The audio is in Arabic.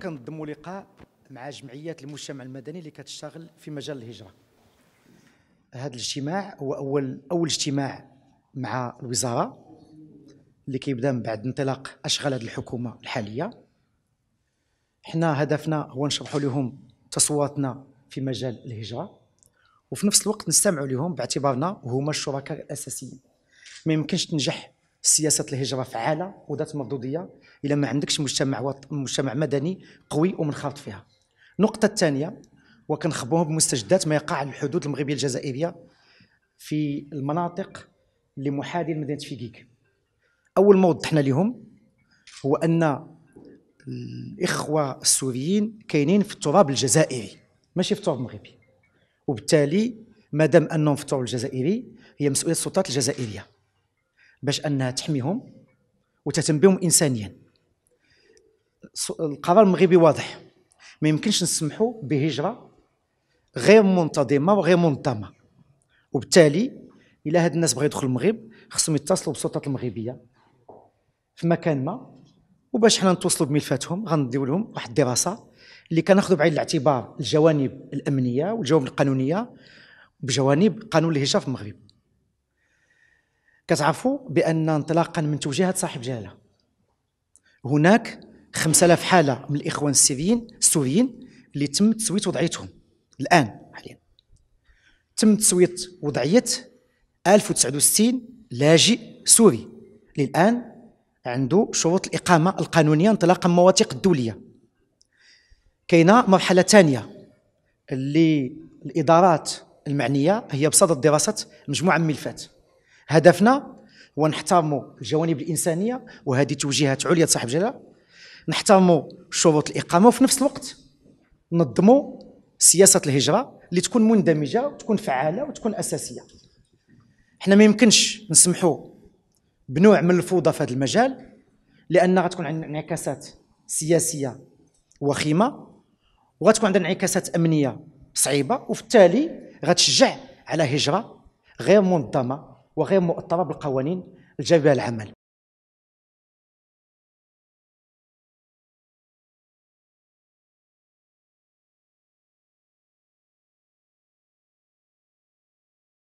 كنضموا لقاء مع جمعيات المجتمع المدني اللي كتشتغل في مجال الهجره هذا الاجتماع هو اول اول اجتماع مع الوزاره اللي كيبدا من بعد انطلاق اشغال هذه الحكومه الحاليه حنا هدفنا هو نشرحوا لهم تصواتنا في مجال الهجره وفي نفس الوقت نستمعوا لهم باعتبارنا هما الشركاء الاساسيين ما يمكنش تنجح سياسه الهجره فعاله وذات مردوديه الا ما عندكش مجتمع وط... مجتمع مدني قوي ومنخرط فيها النقطه الثانيه وكنخبوها بمستجدات ما يقع على الحدود المغربيه الجزائريه في المناطق اللي محاذيه لمدينه فيكيك اول ما وضحنا لهم هو ان الاخوه السوريين كاينين في التراب الجزائري ماشي في التراب المغربي وبالتالي ما دام انهم في التراب الجزائري هي مسؤوليه السلطات الجزائريه باش انها تحميهم وتهتم بهم انسانيا القرار المغربي واضح ما يمكنش نسمحوا بهجره غير منتظمه وغير منظمه وبالتالي الى هاد الناس بغا يدخل المغرب خصهم يتصلوا بالسلطات المغربيه في مكان ما وباش حنا نتوصلوا بملفاتهم غنديو لهم واحد الدراسه اللي كناخذوا بعين الاعتبار الجوانب الامنيه والجوانب القانونيه بجوانب قانون الهجره في المغرب كتعرفوا بان انطلاقا من توجيهات صاحب جلاله هناك 5000 حاله من الاخوان السوريين السوريين اللي تم تسويت وضعيتهم الان حاليا تم تسويت وضعيه 1069 لاجئ سوري اللي الان عنده شروط الاقامه القانونيه انطلاقا من المواثيق الدوليه كاينه مرحله ثانيه اللي الادارات المعنيه هي بصدد دراسه مجموعه من الملفات هدفنا هو نحترموا الجوانب الانسانيه وهذه توجيهات عليا صاحب الجلاله نحترموا شروط الاقامه وفي نفس الوقت نظموا سياسه الهجره اللي تكون مندمجه وتكون فعاله وتكون اساسيه حنا ما يمكنش نسمحوا بنوع من الفوضى في هذا المجال لان غتكون عندنا انعكاسات سياسيه وخيمه وغتكون عندنا انعكاسات امنيه صعيبه وبالتالي غتشجع على هجره غير منظمه وغير مؤطرة بالقوانين الجابه للعمل